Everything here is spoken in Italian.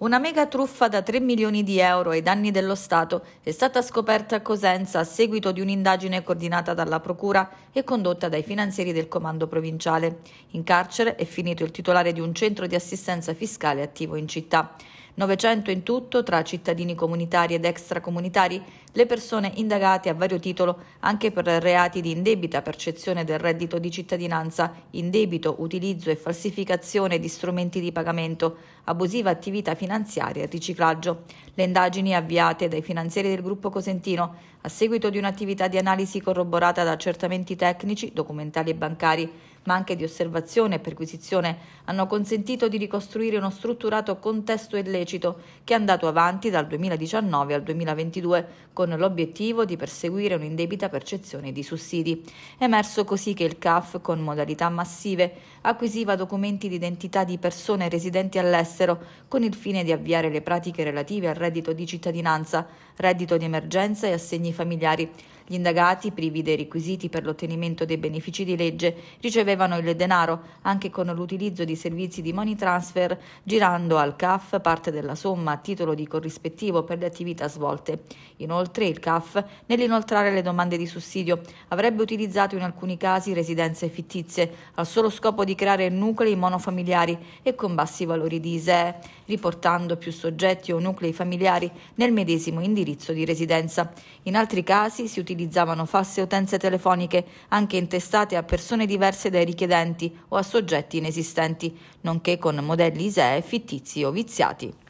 Una mega truffa da 3 milioni di euro ai danni dello Stato è stata scoperta a Cosenza a seguito di un'indagine coordinata dalla Procura e condotta dai finanzieri del Comando Provinciale. In carcere è finito il titolare di un centro di assistenza fiscale attivo in città. 900 in tutto tra cittadini comunitari ed extracomunitari le persone indagate a vario titolo anche per reati di indebita percezione del reddito di cittadinanza, indebito utilizzo e falsificazione di strumenti di pagamento, abusiva attività finanziaria e riciclaggio. Le indagini avviate dai finanzieri del gruppo Cosentino a seguito di un'attività di analisi corroborata da accertamenti tecnici, documentali e bancari ma anche di osservazione e perquisizione, hanno consentito di ricostruire uno strutturato contesto illecito che è andato avanti dal 2019 al 2022 con l'obiettivo di perseguire un'indebita percezione di sussidi. È emerso così che il CAF, con modalità massive, acquisiva documenti di identità di persone residenti all'estero con il fine di avviare le pratiche relative al reddito di cittadinanza, reddito di emergenza e assegni familiari gli indagati, privi dei requisiti per l'ottenimento dei benefici di legge, ricevevano il denaro anche con l'utilizzo di servizi di money transfer, girando al CAF parte della somma a titolo di corrispettivo per le attività svolte. Inoltre il CAF, nell'inoltrare le domande di sussidio, avrebbe utilizzato in alcuni casi residenze fittizie al solo scopo di creare nuclei monofamiliari e con bassi valori di ISEE, riportando più soggetti o nuclei familiari nel medesimo indirizzo di residenza. In altri casi si utilizzava utilizzavano false utenze telefoniche, anche intestate a persone diverse dai richiedenti o a soggetti inesistenti, nonché con modelli ISEE fittizi o viziati.